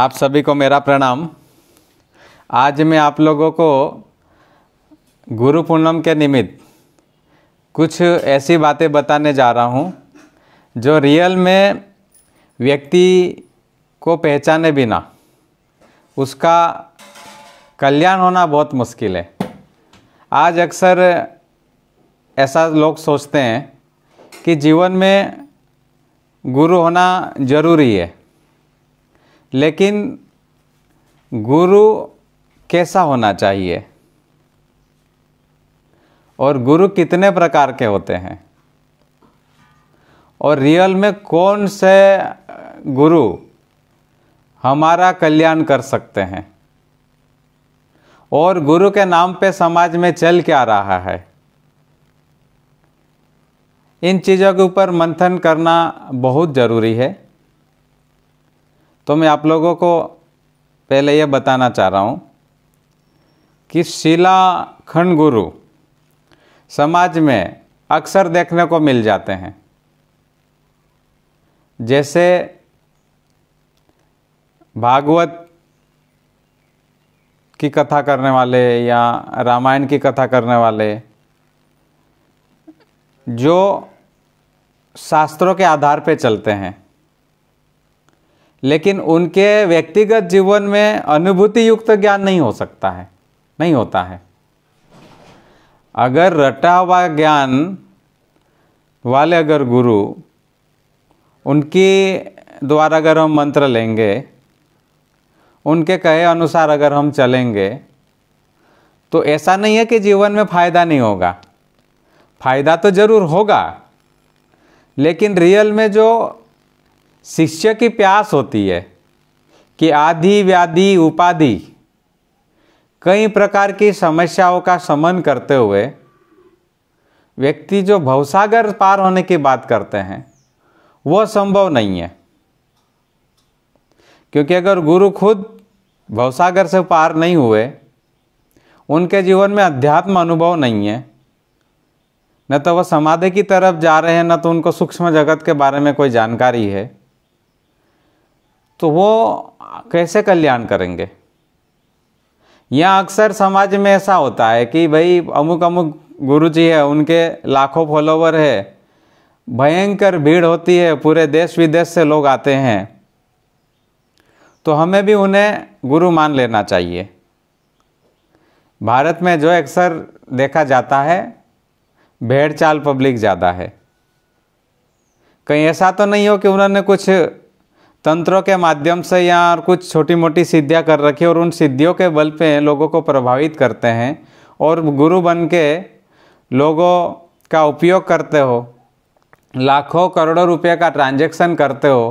आप सभी को मेरा प्रणाम आज मैं आप लोगों को गुरु पूर्णम के निमित्त कुछ ऐसी बातें बताने जा रहा हूँ जो रियल में व्यक्ति को पहचाने बिना उसका कल्याण होना बहुत मुश्किल है आज अक्सर ऐसा लोग सोचते हैं कि जीवन में गुरु होना ज़रूरी है लेकिन गुरु कैसा होना चाहिए और गुरु कितने प्रकार के होते हैं और रियल में कौन से गुरु हमारा कल्याण कर सकते हैं और गुरु के नाम पे समाज में चल क्या रहा है इन चीज़ों के ऊपर मंथन करना बहुत ज़रूरी है तो मैं आप लोगों को पहले यह बताना चाह रहा हूँ कि शिला खंड गुरु समाज में अक्सर देखने को मिल जाते हैं जैसे भागवत की कथा करने वाले या रामायण की कथा करने वाले जो शास्त्रों के आधार पर चलते हैं लेकिन उनके व्यक्तिगत जीवन में अनुभूति युक्त ज्ञान नहीं हो सकता है नहीं होता है अगर रटा हुआ ज्ञान वाले अगर गुरु उनकी द्वारा अगर हम मंत्र लेंगे उनके कहे अनुसार अगर हम चलेंगे तो ऐसा नहीं है कि जीवन में फ़ायदा नहीं होगा फ़ायदा तो ज़रूर होगा लेकिन रियल में जो शिष्य की प्यास होती है कि आधि व्याधि उपाधि कई प्रकार की समस्याओं का समन करते हुए व्यक्ति जो भवसागर पार होने की बात करते हैं वो संभव नहीं है क्योंकि अगर गुरु खुद भवसागर से पार नहीं हुए उनके जीवन में अध्यात्म अनुभव नहीं है न तो वह समाधि की तरफ जा रहे हैं न तो उनको सूक्ष्म जगत के बारे में कोई जानकारी है तो वो कैसे कल्याण करेंगे यहाँ अक्सर समाज में ऐसा होता है कि भाई अमुक अमुक गुरु जी है उनके लाखों फॉलोवर है भयंकर भीड़ होती है पूरे देश विदेश से लोग आते हैं तो हमें भी उन्हें गुरु मान लेना चाहिए भारत में जो अक्सर देखा जाता है भेड़ चाल पब्लिक ज़्यादा है कहीं ऐसा तो नहीं हो कि उन्होंने कुछ तंत्रों के माध्यम से या कुछ छोटी मोटी सिद्धियाँ कर रखी और उन सिद्धियों के बल पे लोगों को प्रभावित करते हैं और गुरु बन के लोगों का उपयोग करते हो लाखों करोड़ों रुपये का ट्रांजैक्शन करते हो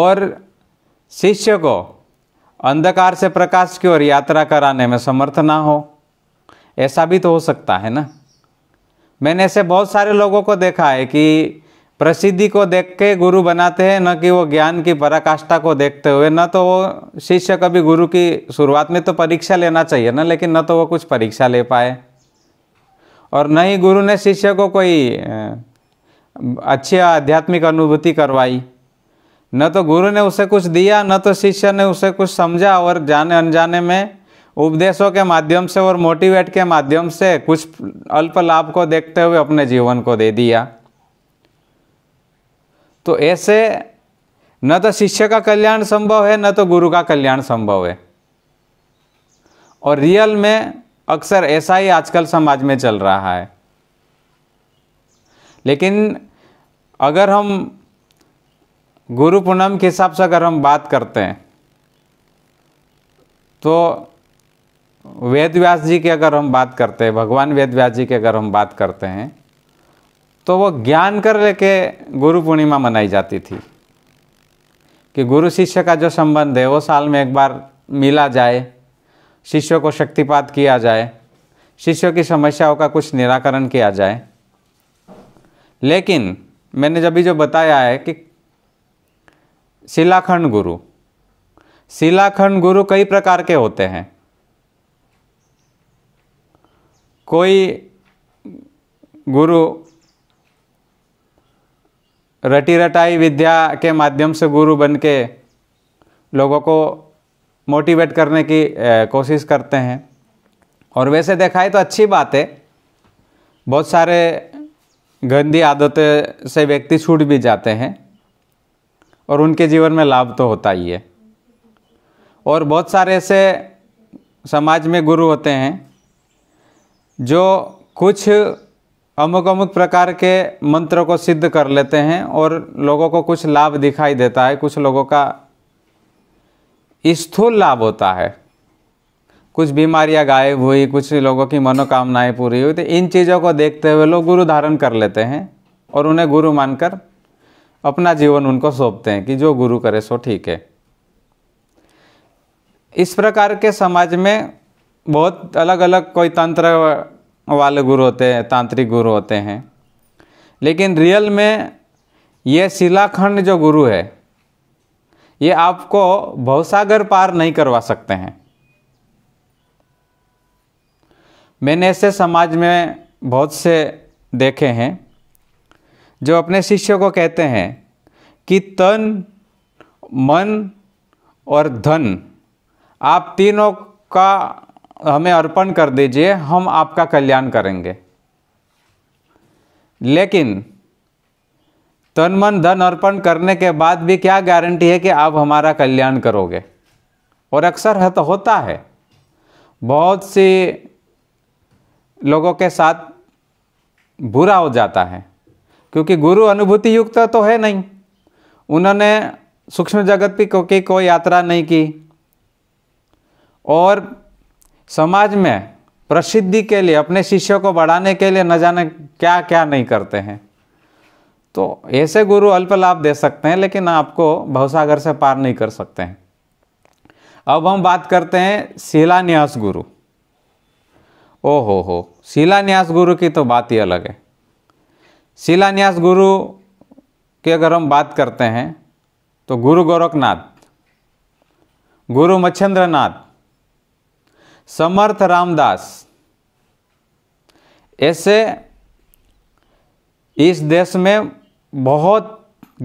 और शिष्य को अंधकार से प्रकाश की ओर यात्रा कराने में समर्थ ना हो ऐसा भी तो हो सकता है ना मैंने ऐसे बहुत सारे लोगों को देखा है कि प्रसिद्धि को देख के गुरु बनाते हैं न कि वो ज्ञान की पराकाष्ठा को देखते हुए न तो वो शिष्य कभी गुरु की शुरुआत में तो परीक्षा लेना चाहिए ना लेकिन न तो वो कुछ परीक्षा ले पाए और न ही गुरु ने शिष्य को कोई अच्छी आध्यात्मिक अनुभूति करवाई न तो गुरु ने उसे कुछ दिया न तो शिष्य ने उसे कुछ समझा और जाने अनजाने में उपदेशों के माध्यम से और मोटिवेट के माध्यम से कुछ अल्प लाभ को देखते हुए अपने जीवन को दे दिया तो ऐसे न तो शिष्य का कल्याण संभव है न तो गुरु का कल्याण संभव है और रियल में अक्सर ऐसा ही आजकल समाज में चल रहा है लेकिन अगर हम गुरु पूनम के हिसाब से अगर हम बात करते हैं तो वेद व्यास जी की अगर हम बात करते हैं भगवान वेद व्यास जी की अगर हम बात करते हैं तो वो ज्ञान कर लेके गुरु पूर्णिमा मनाई जाती थी कि गुरु शिष्य का जो संबंध है वो साल में एक बार मिला जाए शिष्य को शक्तिपात किया जाए शिष्यों की समस्याओं का कुछ निराकरण किया जाए लेकिन मैंने जब भी जो बताया है कि शिलाखंड गुरु शिलाखंड गुरु कई प्रकार के होते हैं कोई गुरु रटी रटाई विद्या के माध्यम से गुरु बन के लोगों को मोटिवेट करने की कोशिश करते हैं और वैसे देखा है तो अच्छी बात है बहुत सारे गंदी आदतें से व्यक्ति छूट भी जाते हैं और उनके जीवन में लाभ तो होता ही है और बहुत सारे ऐसे समाज में गुरु होते हैं जो कुछ अमुक अमुक प्रकार के मंत्र को सिद्ध कर लेते हैं और लोगों को कुछ लाभ दिखाई देता है कुछ लोगों का स्थूल लाभ होता है कुछ बीमारियां गायब हुई कुछ लोगों की मनोकामनाएं पूरी हुई तो इन चीज़ों को देखते हुए लोग गुरु धारण कर लेते हैं और उन्हें गुरु मानकर अपना जीवन उनको सौंपते हैं कि जो गुरु करे सो ठीक है इस प्रकार के समाज में बहुत अलग अलग कोई तंत्र वाले गुरु होते हैं तांत्रिक गुरु होते हैं लेकिन रियल में ये शिलाखंड जो गुरु है ये आपको भवसागर पार नहीं करवा सकते हैं मैंने ऐसे समाज में बहुत से देखे हैं जो अपने शिष्यों को कहते हैं कि तन मन और धन आप तीनों का हमें अर्पण कर दीजिए हम आपका कल्याण करेंगे लेकिन तन मन धन अर्पण करने के बाद भी क्या गारंटी है कि आप हमारा कल्याण करोगे और अक्सर हत तो होता है बहुत से लोगों के साथ बुरा हो जाता है क्योंकि गुरु अनुभूति युक्त तो है नहीं उन्होंने सूक्ष्म जगत की कोई यात्रा नहीं की और समाज में प्रसिद्धि के लिए अपने शिष्यों को बढ़ाने के लिए न जाने क्या क्या नहीं करते हैं तो ऐसे गुरु अल्प लाभ दे सकते हैं लेकिन आपको भवसागर से पार नहीं कर सकते हैं अब हम बात करते हैं शिलान्यास गुरु ओ हो हो शिलान्यास गुरु की तो बात ही अलग है शिलान्यास गुरु की अगर हम बात करते हैं तो गुरु गोरखनाथ गुरु मच्छेंद्र नाथ समर्थ रामदास ऐसे इस देश में बहुत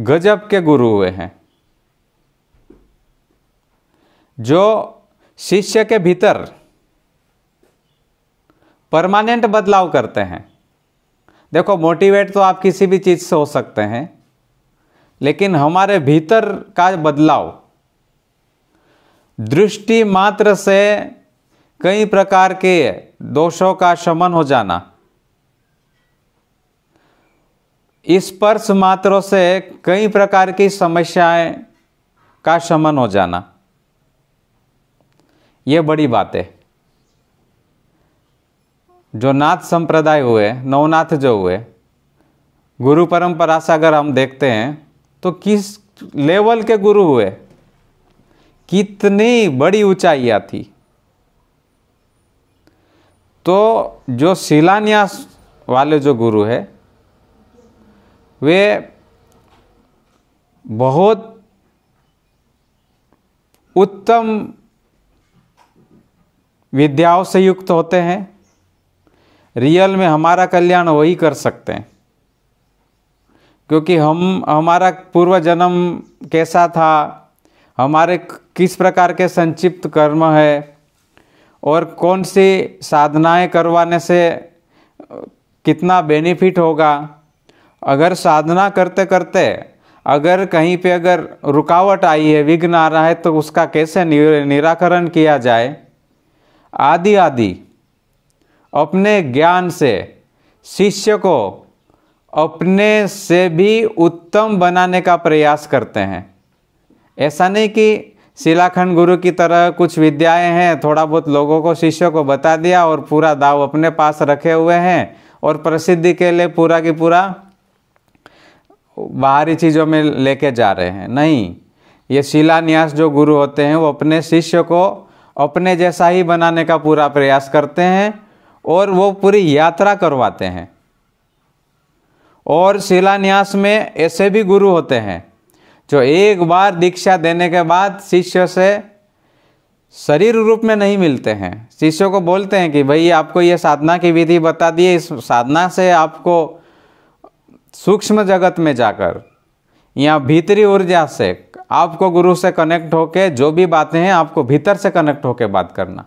गजब के गुरु हुए हैं जो शिष्य के भीतर परमानेंट बदलाव करते हैं देखो मोटिवेट तो आप किसी भी चीज़ से हो सकते हैं लेकिन हमारे भीतर का बदलाव दृष्टि मात्र से कई प्रकार के दोषों का शमन हो जाना स्पर्श मात्रों से कई प्रकार की समस्याएं का शमन हो जाना ये बड़ी बात है जो नाथ संप्रदाय हुए नवनाथ जो हुए गुरु परंपरा से अगर हम देखते हैं तो किस लेवल के गुरु हुए कितनी बड़ी ऊंचाइयाँ थी तो जो शिलान्यास वाले जो गुरु है वे बहुत उत्तम विद्याओं से युक्त होते हैं रियल में हमारा कल्याण वही कर सकते हैं क्योंकि हम हमारा पूर्व जन्म कैसा था हमारे किस प्रकार के संक्षिप्त कर्म है और कौन सी साधनाएं करवाने से कितना बेनिफिट होगा अगर साधना करते करते अगर कहीं पे अगर रुकावट आई है विघ्न आ रहा है तो उसका कैसे निराकरण किया जाए आदि आदि अपने ज्ञान से शिष्य को अपने से भी उत्तम बनाने का प्रयास करते हैं ऐसा नहीं कि शिलाखंड गुरु की तरह कुछ विद्याएं हैं थोड़ा बहुत लोगों को शिष्यों को बता दिया और पूरा दाव अपने पास रखे हुए हैं और प्रसिद्धि के लिए पूरा की पूरा बाहरी चीज़ों में लेके जा रहे हैं नहीं ये शिलान्यास जो गुरु होते हैं वो अपने शिष्य को अपने जैसा ही बनाने का पूरा प्रयास करते हैं और वो पूरी यात्रा करवाते हैं और शिलान्यास में ऐसे भी गुरु होते हैं जो एक बार दीक्षा देने के बाद शिष्य से शरीर रूप में नहीं मिलते हैं शिष्यों को बोलते हैं कि भाई आपको ये साधना की विधि बता दिए इस साधना से आपको सूक्ष्म जगत में जाकर या भीतरी ऊर्जा से आपको गुरु से कनेक्ट होके जो भी बातें हैं आपको भीतर से कनेक्ट होके बात करना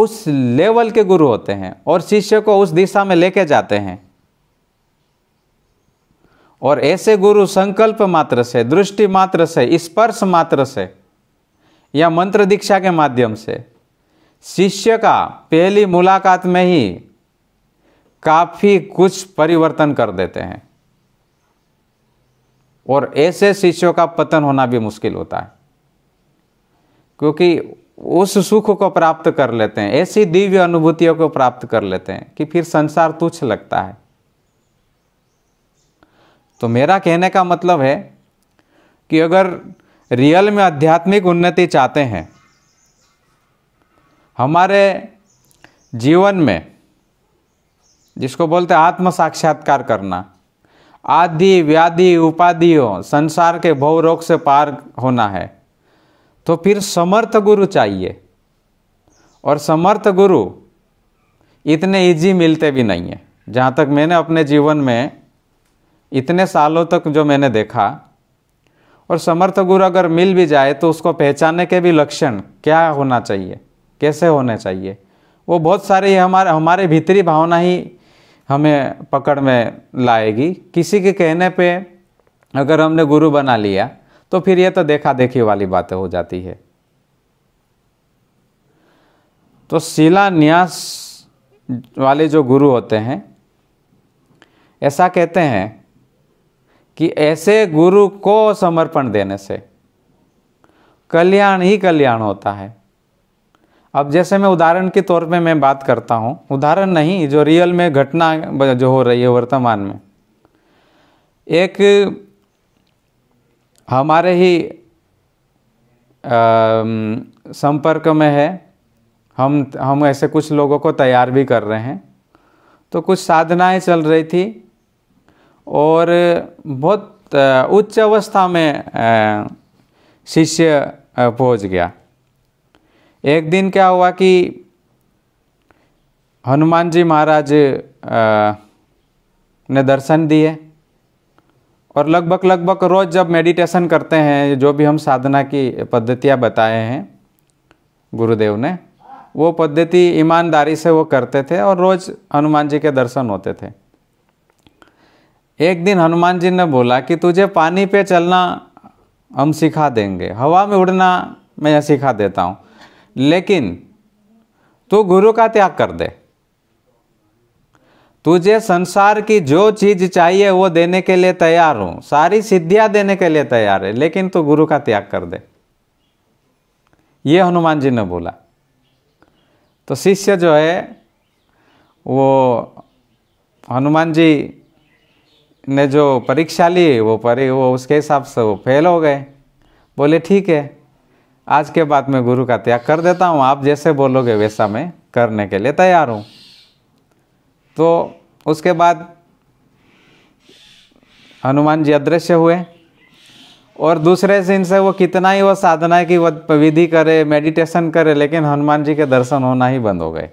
उस लेवल के गुरु होते हैं और शिष्य को उस दिशा में लेके जाते हैं और ऐसे गुरु संकल्प मात्र से दृष्टि मात्र से स्पर्श मात्र से या मंत्र दीक्षा के माध्यम से शिष्य का पहली मुलाकात में ही काफ़ी कुछ परिवर्तन कर देते हैं और ऐसे शिष्यों का पतन होना भी मुश्किल होता है क्योंकि उस सुख को प्राप्त कर लेते हैं ऐसी दिव्य अनुभूतियों को प्राप्त कर लेते हैं कि फिर संसार तुच्छ लगता है तो मेरा कहने का मतलब है कि अगर रियल में आध्यात्मिक उन्नति चाहते हैं हमारे जीवन में जिसको बोलते आत्म साक्षात्कार करना आदि व्याधि उपाधियों संसार के भव रोग से पार होना है तो फिर समर्थ गुरु चाहिए और समर्थ गुरु इतने इजी मिलते भी नहीं है जहाँ तक मैंने अपने जीवन में इतने सालों तक जो मैंने देखा और समर्थ गुरु अगर मिल भी जाए तो उसको पहचानने के भी लक्षण क्या होना चाहिए कैसे होने चाहिए वो बहुत सारे हमारे हमारे भीतरी भावना ही हमें पकड़ में लाएगी किसी के कहने पे अगर हमने गुरु बना लिया तो फिर ये तो देखा देखी वाली बातें हो जाती है तो शिलान्यास वाले जो गुरु होते हैं ऐसा कहते हैं कि ऐसे गुरु को समर्पण देने से कल्याण ही कल्याण होता है अब जैसे मैं उदाहरण के तौर पे मैं बात करता हूँ उदाहरण नहीं जो रियल में घटना जो हो रही है वर्तमान में एक हमारे ही संपर्क में है हम हम ऐसे कुछ लोगों को तैयार भी कर रहे हैं तो कुछ साधनाएं चल रही थी और बहुत उच्च अवस्था में शिष्य पहुंच गया एक दिन क्या हुआ कि हनुमान जी महाराज ने दर्शन दिए और लगभग लगभग रोज़ जब मेडिटेशन करते हैं जो भी हम साधना की पद्धतियाँ बताए हैं गुरुदेव ने वो पद्धति ईमानदारी से वो करते थे और रोज़ हनुमान जी के दर्शन होते थे एक दिन हनुमान जी ने बोला कि तुझे पानी पे चलना हम सिखा देंगे हवा में उड़ना मैं सिखा देता हूँ लेकिन तू गुरु का त्याग कर दे तुझे संसार की जो चीज चाहिए वो देने के लिए तैयार हूं सारी सिद्धियां देने के लिए तैयार है लेकिन तू गुरु का त्याग कर दे ये हनुमान जी ने बोला तो शिष्य जो है वो हनुमान जी ने जो परीक्षा ली वो परी वो उसके हिसाब से वो फेल हो गए बोले ठीक है आज के बाद मैं गुरु का त्याग कर देता हूँ आप जैसे बोलोगे वैसा मैं करने के लिए तैयार हूँ तो उसके बाद हनुमान जी अदृश्य हुए और दूसरे दिन से वो कितना ही वो साधना की विधि करे मेडिटेशन करे लेकिन हनुमान जी के दर्शन होना ही बंद हो गए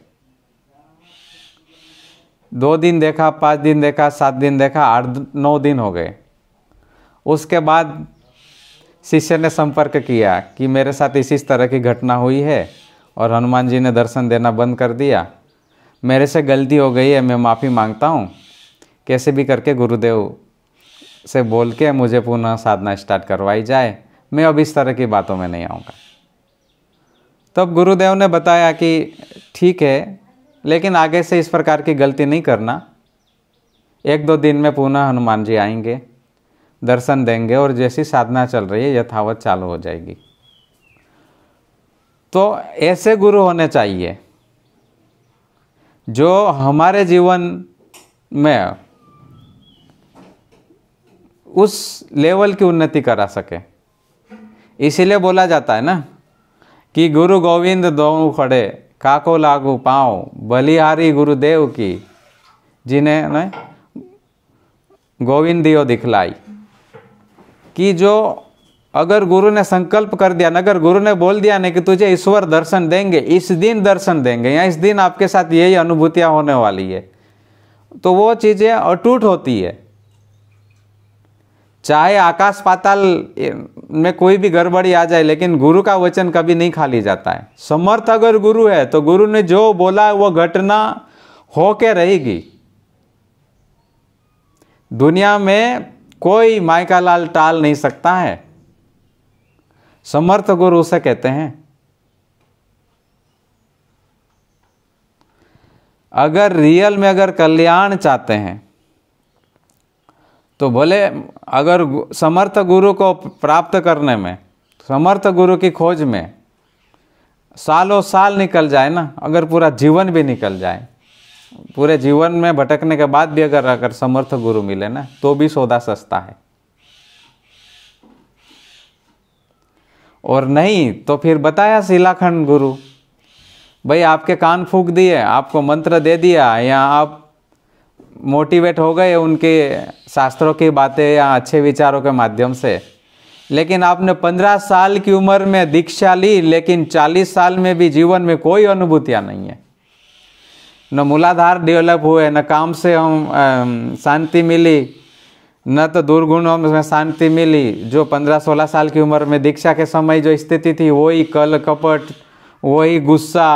दो दिन देखा पाँच दिन देखा सात दिन देखा आठ नौ दिन हो गए उसके बाद शिष्य ने संपर्क किया कि मेरे साथ इसी तरह की घटना हुई है और हनुमान जी ने दर्शन देना बंद कर दिया मेरे से गलती हो गई है मैं माफ़ी मांगता हूँ कैसे भी करके गुरुदेव से बोल के मुझे पुनः साधना स्टार्ट करवाई जाए मैं अब इस तरह की बातों में नहीं आऊँगा तब गुरुदेव ने बताया कि ठीक है लेकिन आगे से इस प्रकार की गलती नहीं करना एक दो दिन में पुनः हनुमान जी आएंगे दर्शन देंगे और जैसी साधना चल रही है यथावत चालू हो जाएगी तो ऐसे गुरु होने चाहिए जो हमारे जीवन में उस लेवल की उन्नति करा सके इसीलिए बोला जाता है ना कि गुरु गोविंद दो खड़े काको लागू पाँव बलिहारी गुरुदेव की जिन्हें गोविंदियों दिखलाई कि जो अगर गुरु ने संकल्प कर दिया न अगर गुरु ने बोल दिया ना कि तुझे ईश्वर दर्शन देंगे इस दिन दर्शन देंगे या इस दिन आपके साथ यही अनुभूतियाँ होने वाली है तो वो चीज़ें अटूट होती है चाहे आकाश पाताल में कोई भी गड़बड़ी आ जाए लेकिन गुरु का वचन कभी नहीं खाली जाता है समर्थ अगर गुरु है तो गुरु ने जो बोला है वो घटना हो के रहेगी दुनिया में कोई मायका लाल टाल नहीं सकता है समर्थ गुरु उसे कहते हैं अगर रियल में अगर कल्याण चाहते हैं तो भले अगर समर्थ गुरु को प्राप्त करने में समर्थ गुरु की खोज में सालों साल निकल जाए ना अगर पूरा जीवन भी निकल जाए पूरे जीवन में भटकने के बाद भी अगर अगर समर्थ गुरु मिले ना तो भी सौदा सस्ता है और नहीं तो फिर बताया शिलाखंड गुरु भाई आपके कान फूक दिए आपको मंत्र दे दिया या आप मोटिवेट हो गए उनके शास्त्रों की बातें या अच्छे विचारों के माध्यम से लेकिन आपने पंद्रह साल की उम्र में दीक्षा ली लेकिन चालीस साल में भी जीवन में कोई अनुभूतियाँ नहीं है न मूलाधार डेवलप हुए न काम से हम शांति मिली न तो दुर्गुणों में शांति मिली जो पंद्रह सोलह साल की उम्र में दीक्षा के समय जो स्थिति थी वही कल कपट वही गुस्सा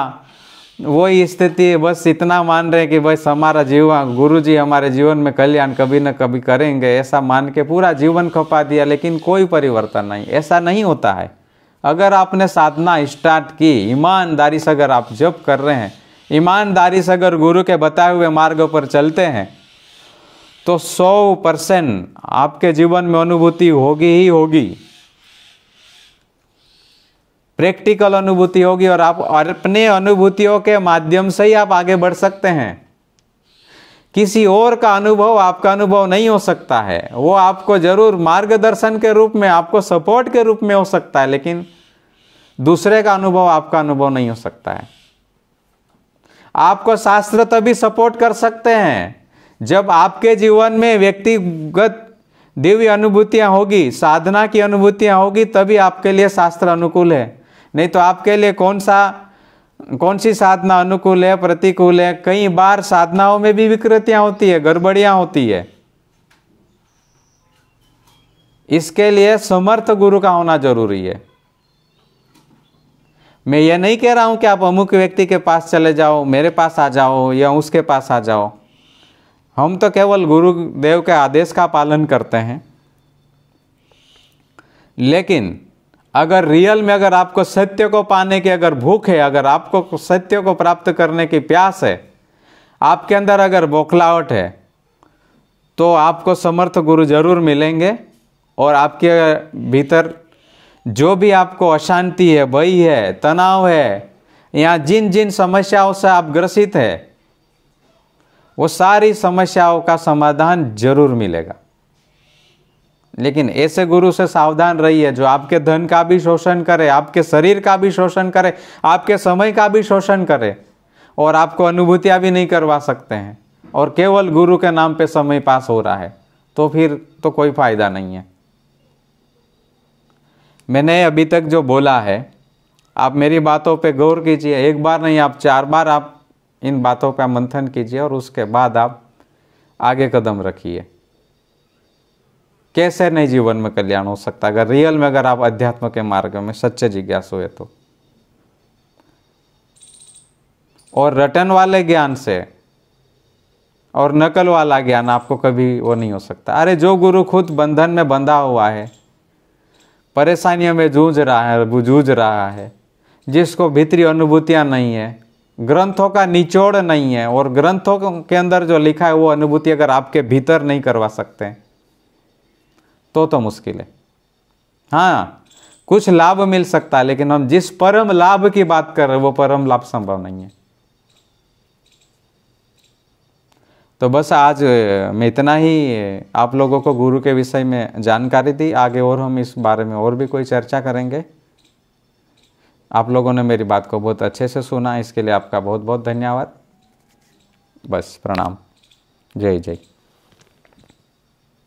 वही स्थिति बस इतना मान रहे हैं कि बस हमारा जीवन गुरु जी हमारे जीवन में कल्याण कभी न कभी करेंगे ऐसा मान के पूरा जीवन खपा दिया लेकिन कोई परिवर्तन नहीं ऐसा नहीं होता है अगर आपने साधना स्टार्ट की ईमानदारी से अगर आप जप कर रहे हैं ईमानदारी से अगर गुरु के बताए हुए मार्ग पर चलते हैं तो सौ परसेंट आपके जीवन में अनुभूति होगी ही होगी प्रैक्टिकल अनुभूति होगी और आप अपने अनुभूतियों के माध्यम से ही आप आगे बढ़ सकते हैं किसी और का अनुभव आपका अनुभव नहीं हो सकता है वो आपको जरूर मार्गदर्शन के रूप में आपको सपोर्ट के रूप में हो सकता है लेकिन दूसरे का अनुभव आपका अनुभव नहीं हो सकता है आपको शास्त्र तभी सपोर्ट कर सकते हैं जब आपके जीवन में व्यक्तिगत दिव्य अनुभूतियां होगी साधना की अनुभूतियां होगी तभी आपके लिए शास्त्र अनुकूल है नहीं तो आपके लिए कौन सा कौन सी साधना अनुकूल है प्रतिकूल है कई बार साधनाओं में भी विकृतियां होती है गड़बड़ियां होती है इसके लिए समर्थ गुरु का होना जरूरी है मैं ये नहीं कह रहा हूं कि आप अमुक व्यक्ति के पास चले जाओ मेरे पास आ जाओ या उसके पास आ जाओ हम तो केवल गुरुदेव के आदेश का पालन करते हैं लेकिन अगर रियल में अगर आपको सत्य को पाने की अगर भूख है अगर आपको सत्य को प्राप्त करने की प्यास है आपके अंदर अगर बौखलावट है तो आपको समर्थ गुरु जरूर मिलेंगे और आपके भीतर जो भी आपको अशांति है भय है तनाव है या जिन जिन समस्याओं से आप ग्रसित है वो सारी समस्याओं का समाधान जरूर मिलेगा लेकिन ऐसे गुरु से सावधान रहिए जो आपके धन का भी शोषण करे आपके शरीर का भी शोषण करे आपके समय का भी शोषण करे और आपको अनुभूतियाँ भी नहीं करवा सकते हैं और केवल गुरु के नाम पे समय पास हो रहा है तो फिर तो कोई फायदा नहीं है मैंने अभी तक जो बोला है आप मेरी बातों पे गौर कीजिए एक बार नहीं आप चार बार आप इन बातों का मंथन कीजिए और उसके बाद आप आगे कदम रखिए कैसे नहीं जीवन में कल्याण हो सकता अगर रियल में अगर आप अध्यात्म के मार्ग में सच्चे जिज्ञास हुए तो और रटन वाले ज्ञान से और नकल वाला ज्ञान आपको कभी वो नहीं हो सकता अरे जो गुरु खुद बंधन में बंधा हुआ है परेशानियों में जूझ रहा है जूझ रहा है जिसको भीतरी अनुभूतियाँ नहीं है ग्रंथों का निचोड़ नहीं है और ग्रंथों के अंदर जो लिखा है वो अनुभूति अगर आपके भीतर नहीं करवा सकते हैं तो तो मुश्किल है हाँ कुछ लाभ मिल सकता है लेकिन हम जिस परम लाभ की बात कर रहे हैं वो परम लाभ संभव नहीं है तो बस आज मैं इतना ही आप लोगों को गुरु के विषय में जानकारी दी आगे और हम इस बारे में और भी कोई चर्चा करेंगे आप लोगों ने मेरी बात को बहुत अच्छे से सुना इसके लिए आपका बहुत बहुत धन्यवाद बस प्रणाम जय जय